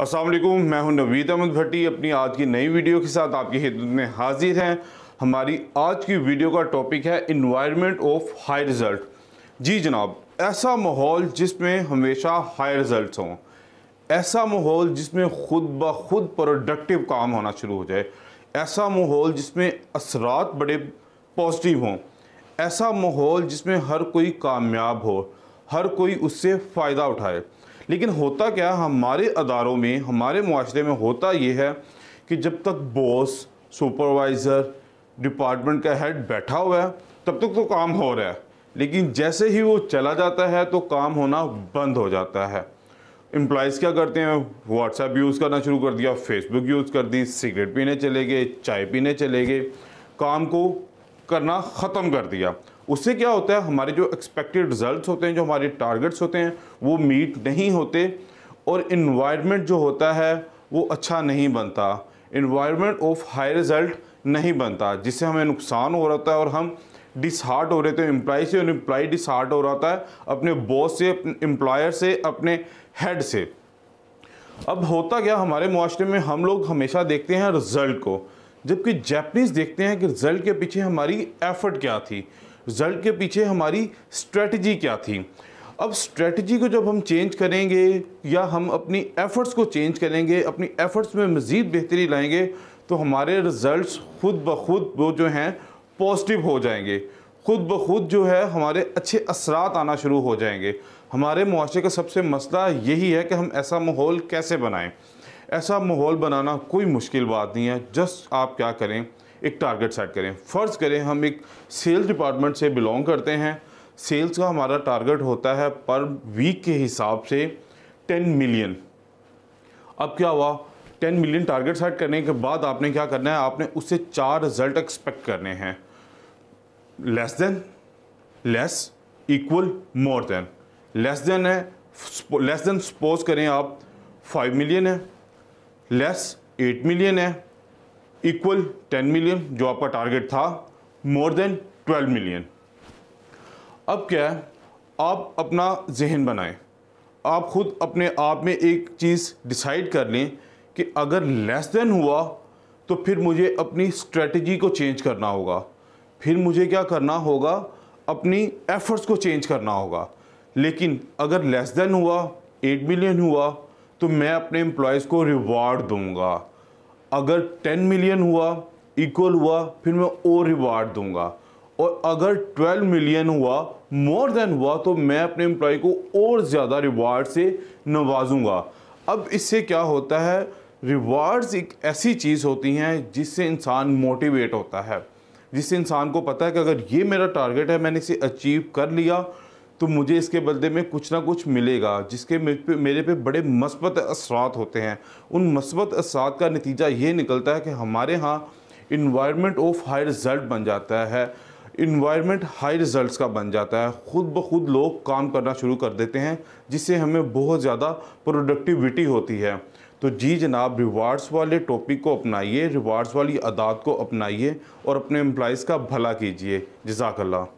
असलम मैं हूं नवीद अहमद भट्टी अपनी आज की नई वीडियो के साथ आपकी खिदमत में हाजिर हैं हमारी आज की वीडियो का टॉपिक है इन्वायरमेंट ऑफ हाई रिज़ल्ट जी जनाब ऐसा माहौल जिसमें हमेशा हाई रिज़ल्ट हों ऐसा माहौल जिसमें खुद ब खुद प्रोडक्टिव काम होना शुरू हो जाए ऐसा माहौल जिसमें असरात बड़े पॉजिटिव हों ऐसा माहौल जिसमें हर कोई कामयाब हो हर कोई उससे फ़ायदा उठाए लेकिन होता क्या हमारे अदारों में हमारे माशरे में होता ये है कि जब तक बॉस सुपरवाइज़र डिपार्टमेंट का हेड बैठा हुआ है तब तक तो काम हो रहा है लेकिन जैसे ही वो चला जाता है तो काम होना बंद हो जाता है एम्प्लॉज़ क्या करते हैं व्हाट्सएप यूज़ करना शुरू कर दिया फेसबुक यूज़ कर दी सिगरेट पीने चले गए चाय पीने चले गए काम को करना ख़त्म कर दिया उससे क्या होता है हमारे जो एक्सपेक्टेड रिजल्ट होते हैं जो हमारे टारगेट्स होते हैं वो मीट नहीं होते और इन्वायरमेंट जो होता है वो अच्छा नहीं बनता इन्वायरमेंट ऑफ हाई रिज़ल्ट नहीं बनता जिससे हमें नुकसान हो रहा है और हम डिसहार्ट हो रहे थे एम्प्लाई से और डिसहार्ट हो रहा था अपने बॉस से एम्प्लॉयर से अपने हेड से अब होता क्या हमारे माशरे में हम लोग हमेशा देखते हैं रिज़ल्ट को जबकि जैपनीज़ देखते हैं कि रिज़ल्ट के पीछे हमारी एफर्ट क्या थी रिजल्ट के पीछे हमारी स्ट्रेटजी क्या थी अब स्ट्रेटजी को जब हम चेंज करेंगे या हम अपनी एफ़र्ट्स को चेंज करेंगे अपनी एफ़र्ट्स में मज़ीद बेहतरी लाएंगे तो हमारे रिज़ल्ट ख़ुद ब खुद वो जो हैं पॉजिटिव हो जाएंगे ख़ुद ब खुद जो है हमारे अच्छे असरात आना शुरू हो जाएंगे हमारे मुआरे का सबसे मसला यही है कि हम ऐसा माहौल कैसे बनाएं ऐसा माहौल बनाना कोई मुश्किल बात नहीं है जस्ट आप क्या करें एक टारगेट सेट करें फ़र्ज़ करें हम एक सेल्स डिपार्टमेंट से बिलोंग करते हैं सेल्स का हमारा टारगेट होता है पर वीक के हिसाब से टेन मिलियन अब क्या हुआ टेन मिलियन टारगेट सेट करने के बाद आपने क्या करना है आपने उससे चार रिजल्ट एक्सपेक्ट करने हैं less than less equal more than less than है लेस देन सपोज करें आप फाइव मिलियन है लेस एट मिलियन है इक्वल टेन मिलियन जो आपका टारगेट था मोर देन ट्वेल्व मिलियन अब क्या है आप अपना जहन बनाएं आप खुद अपने आप में एक चीज़ डिसाइड कर लें कि अगर लेस देन हुआ तो फिर मुझे अपनी स्ट्रेटजी को चेंज करना होगा फिर मुझे क्या करना होगा अपनी एफर्ट्स को चेंज करना होगा लेकिन अगर लेस देन हुआ एट मिलियन हुआ तो मैं अपने एम्प्लॉयज़ को रिवार्ड दूंगा अगर टेन मिलियन हुआ इक्वल हुआ फिर मैं और रिवार्ड दूंगा और अगर 12 मिलियन हुआ मोर देन हुआ तो मैं अपने एम्प्लॉय को और ज़्यादा रिवार्ड से नवाजूंगा अब इससे क्या होता है रिवार्ड्स एक ऐसी चीज़ होती हैं जिससे इंसान मोटिवेट होता है जिससे इंसान को पता है कि अगर ये मेरा टारगेट है मैंने इसे अचीव कर लिया तो मुझे इसके बदले में कुछ ना कुछ मिलेगा जिसके मेरे पे बड़े मस्बत असरात होते हैं उन मस्बत असरात का नतीजा ये निकलता है कि हमारे यहाँ इन्वायरमेंट ऑफ हाई रिज़ल्ट बन जाता है इन्वायरमेंट हाई रिज़ल्ट का बन जाता है ख़ुद ब खुद लोग काम करना शुरू कर देते हैं जिससे हमें बहुत ज़्यादा प्रोडक्टिविटी होती है तो जी जनाब रिवार्ड्स वाले टॉपिक को अपनाइए रिवार्ड्स वाली अदात को अपनाइए और अपने एम्प्लॉज़ का भला कीजिए जजाकल्ला